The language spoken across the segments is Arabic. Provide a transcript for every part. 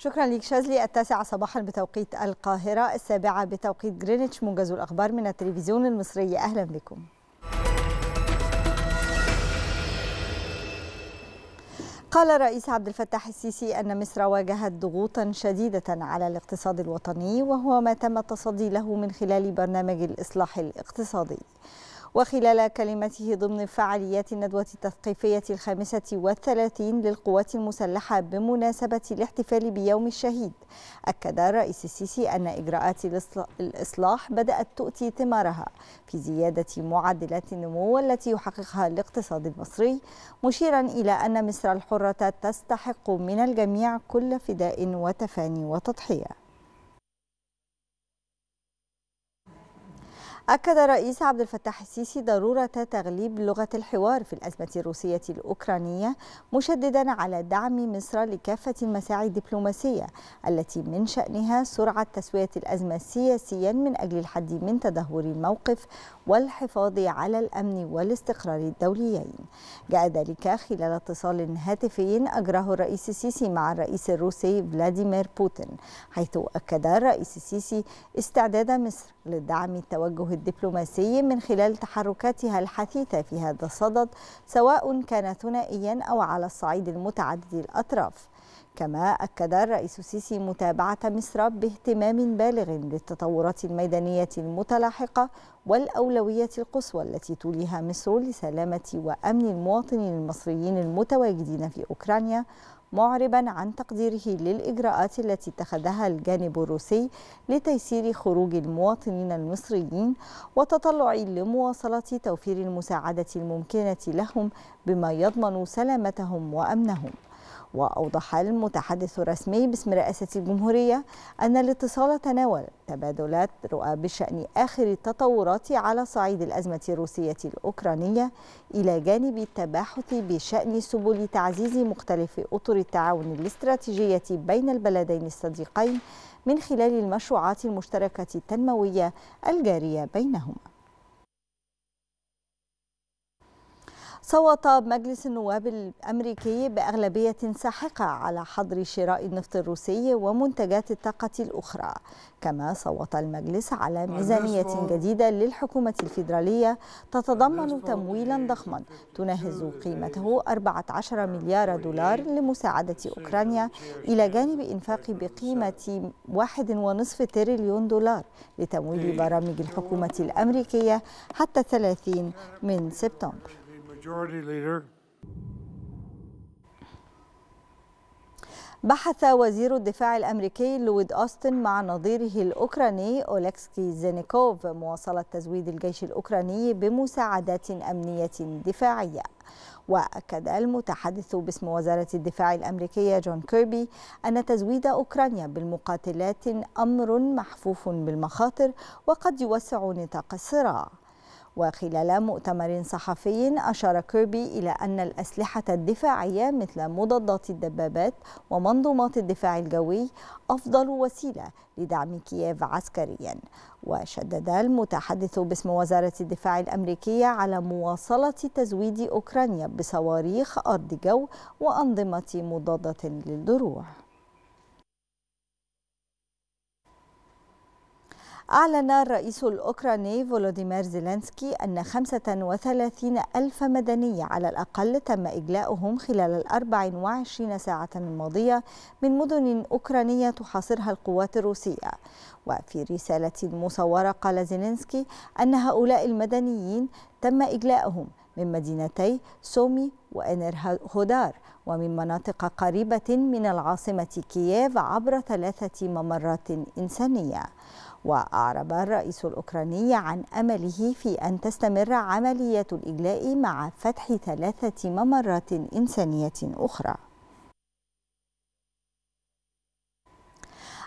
شكرا لك شاذلي التاسعة صباحا بتوقيت القاهرة السابعة بتوقيت جرينتش موجز الأخبار من التلفزيون المصري أهلا بكم قال الرئيس عبد الفتاح السيسي أن مصر واجهت ضغوطا شديدة على الاقتصاد الوطني وهو ما تم التصدي له من خلال برنامج الإصلاح الاقتصادي وخلال كلمته ضمن فعاليات الندوة التثقيفية الخامسة والثلاثين للقوات المسلحة بمناسبة الاحتفال بيوم الشهيد أكد رئيس السيسي أن إجراءات الإصلاح بدأت تؤتي ثمارها في زيادة معدلات النمو التي يحققها الاقتصاد المصري مشيرا إلى أن مصر الحرة تستحق من الجميع كل فداء وتفاني وتضحية أكد الرئيس عبد الفتاح السيسي ضرورة تغليب لغة الحوار في الأزمة الروسية الأوكرانية مشددا على دعم مصر لكافة المساعي الدبلوماسية التي من شأنها سرعة تسوية الأزمة سياسيا من أجل الحد من تدهور الموقف والحفاظ على الأمن والاستقرار الدوليين جاء ذلك خلال اتصال هاتفي أجراه الرئيس السيسي مع الرئيس الروسي فلاديمير بوتين حيث أكد الرئيس السيسي استعداد مصر لدعم التوجه الدبلوماسي من خلال تحركاتها الحثيثة في هذا الصدد سواء كان ثنائيا أو على الصعيد المتعدد الأطراف كما أكد الرئيس السيسي متابعة مصر باهتمام بالغ للتطورات الميدانية المتلاحقة والأولوية القصوى التي توليها مصر لسلامة وأمن المواطنين المصريين المتواجدين في أوكرانيا معربا عن تقديره للإجراءات التي اتخذها الجانب الروسي لتيسير خروج المواطنين المصريين وتطلع لمواصلة توفير المساعدة الممكنة لهم بما يضمن سلامتهم وأمنهم وأوضح المتحدث الرسمي باسم رئاسة الجمهورية أن الاتصال تناول تبادلات رؤى بشأن آخر التطورات على صعيد الأزمة الروسية الأوكرانية إلى جانب التباحث بشأن سبل تعزيز مختلف أطر التعاون الاستراتيجية بين البلدين الصديقين من خلال المشروعات المشتركة التنموية الجارية بينهما صوت مجلس النواب الأمريكي بأغلبية ساحقة على حظر شراء النفط الروسي ومنتجات الطاقة الأخرى كما صوت المجلس على ميزانية جديدة للحكومة الفيدرالية تتضمن تمويلا ضخما تناهز قيمته 14 مليار دولار لمساعدة أوكرانيا إلى جانب إنفاق بقيمة 1.5 تريليون دولار لتمويل إيه. برامج الحكومة الأمريكية حتى 30 من سبتمبر Majority Leader. بحث وزير الدفاع الأمريكي لويد أوستن مع نظيره الأوكراني أولكسكي زينيكوف مواصلة تزويد الجيش الأوكراني بمساعدات أمنية دفاعية وأكد المتحدث باسم وزارة الدفاع الأمريكية جون كيربي أن تزويد أوكرانيا بالمقاتلات أمر محفوف بالمخاطر وقد يوسع نطاق الصراع وخلال مؤتمر صحفي أشار كيربي إلى أن الأسلحة الدفاعية مثل مضادات الدبابات ومنظومات الدفاع الجوي أفضل وسيلة لدعم كييف عسكريا وشدد المتحدث باسم وزارة الدفاع الأمريكية على مواصلة تزويد أوكرانيا بصواريخ أرض جو وأنظمة مضادة للدروع أعلن الرئيس الأوكراني فولوديمير زيلينسكي أن 35 ألف مدني على الأقل تم إجلاؤهم خلال ال 24 ساعة الماضية من مدن أوكرانية تحاصرها القوات الروسية وفي رسالة مصورة قال زيلينسكي أن هؤلاء المدنيين تم إجلاؤهم من مدينتي سومي وانر هودار ومن مناطق قريبة من العاصمة كييف عبر ثلاثة ممرات إنسانية وأعرب الرئيس الأوكراني عن أمله في أن تستمر عملية الإجلاء مع فتح ثلاثة ممرات إنسانية أخرى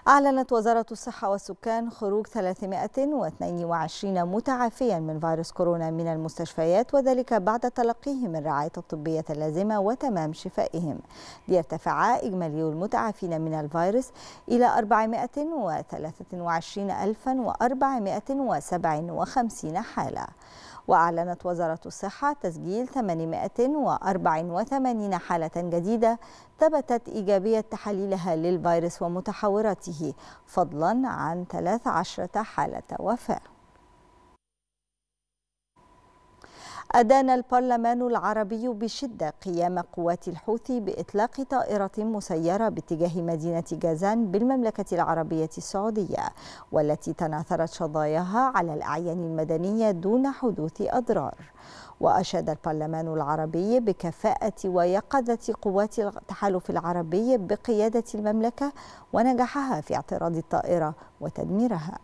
أعلنت وزارة الصحة والسكان خروج 322 متعافيا من فيروس كورونا من المستشفيات وذلك بعد تلقيهم الرعاية الطبية اللازمة وتمام شفائهم ليرتفع إجمالي المتعافين من الفيروس إلى 423457 حالة وأعلنت وزارة الصحة تسجيل 884 حالة جديدة ثبتت إيجابية تحاليلها للفيروس ومتحوراته فضلا عن 13 حالة وفاة أدان البرلمان العربي بشدة قيام قوات الحوثي بإطلاق طائرة مسيرة باتجاه مدينة جازان بالمملكة العربية السعودية والتي تناثرت شظاياها على الأعيان المدنية دون حدوث أضرار وأشاد البرلمان العربي بكفاءة ويقظة قوات التحالف العربي بقيادة المملكة ونجاحها في اعتراض الطائرة وتدميرها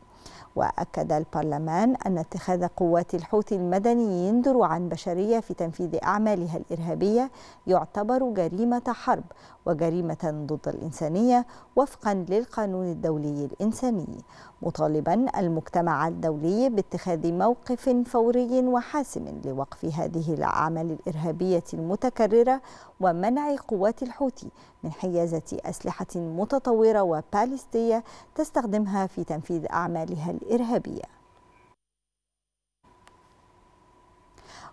وأكد البرلمان أن اتخاذ قوات الحوثي المدنيين دروعا بشرية في تنفيذ أعمالها الإرهابية يعتبر جريمة حرب وجريمة ضد الإنسانية وفقا للقانون الدولي الإنساني مطالبا المجتمع الدولي باتخاذ موقف فوري وحاسم لوقف هذه الأعمال الإرهابية المتكررة ومنع قوات الحوثي من حيازة أسلحة متطورة وبالستية تستخدمها في تنفيذ أعمالها الإرهابية إرهابية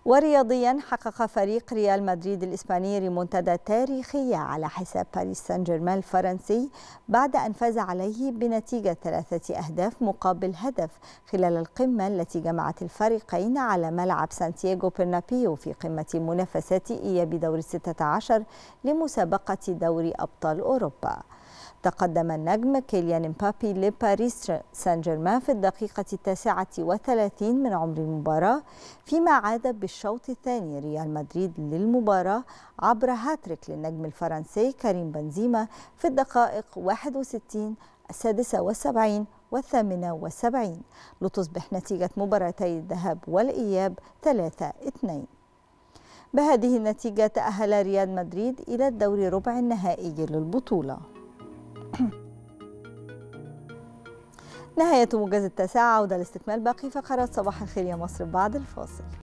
ورياضيا حقق فريق ريال مدريد الإسباني ريمونتادا تاريخية على حساب باريس سان جيرمان الفرنسي بعد أن فاز عليه بنتيجة ثلاثة أهداف مقابل هدف خلال القمة التي جمعت الفريقين على ملعب سانتياغو برنابيو في قمة منافسات إياب دور 16 لمسابقة دوري أبطال أوروبا تقدم النجم كيليان مبابي لباريس سان جيرمان في الدقيقة التاسعة وثلاثين من عمر المباراة فيما عاد بالشوط الثاني ريال مدريد للمباراة عبر هاتريك للنجم الفرنسي كريم بنزيما في الدقائق 61 السادسة والسبعين والثامنة والسبعين لتصبح نتيجة مباراتي الذهاب والإياب 3-2 بهذه النتيجة تأهل ريال مدريد إلى الدور ربع النهائي للبطولة نهاية موجز التاسعة وده لاستكمال باقي فقرات صباح الخير يا مصر بعد الفاصل